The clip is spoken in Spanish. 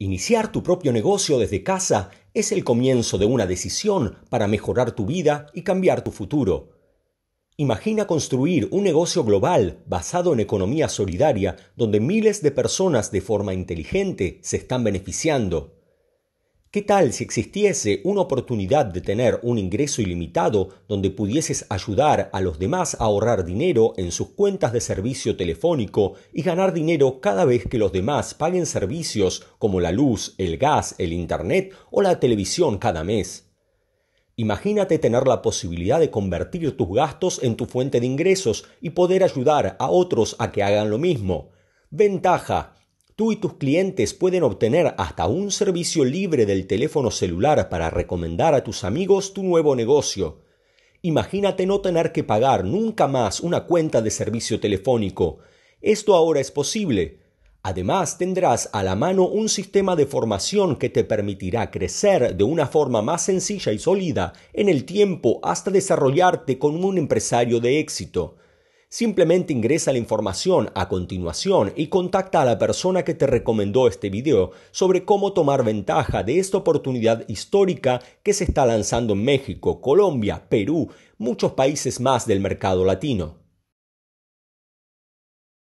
Iniciar tu propio negocio desde casa es el comienzo de una decisión para mejorar tu vida y cambiar tu futuro. Imagina construir un negocio global basado en economía solidaria donde miles de personas de forma inteligente se están beneficiando. ¿Qué tal si existiese una oportunidad de tener un ingreso ilimitado donde pudieses ayudar a los demás a ahorrar dinero en sus cuentas de servicio telefónico y ganar dinero cada vez que los demás paguen servicios como la luz, el gas, el internet o la televisión cada mes? Imagínate tener la posibilidad de convertir tus gastos en tu fuente de ingresos y poder ayudar a otros a que hagan lo mismo. Ventaja Tú y tus clientes pueden obtener hasta un servicio libre del teléfono celular para recomendar a tus amigos tu nuevo negocio. Imagínate no tener que pagar nunca más una cuenta de servicio telefónico. Esto ahora es posible. Además, tendrás a la mano un sistema de formación que te permitirá crecer de una forma más sencilla y sólida en el tiempo hasta desarrollarte como un empresario de éxito. Simplemente ingresa la información a continuación y contacta a la persona que te recomendó este video sobre cómo tomar ventaja de esta oportunidad histórica que se está lanzando en México, Colombia, Perú, muchos países más del mercado latino.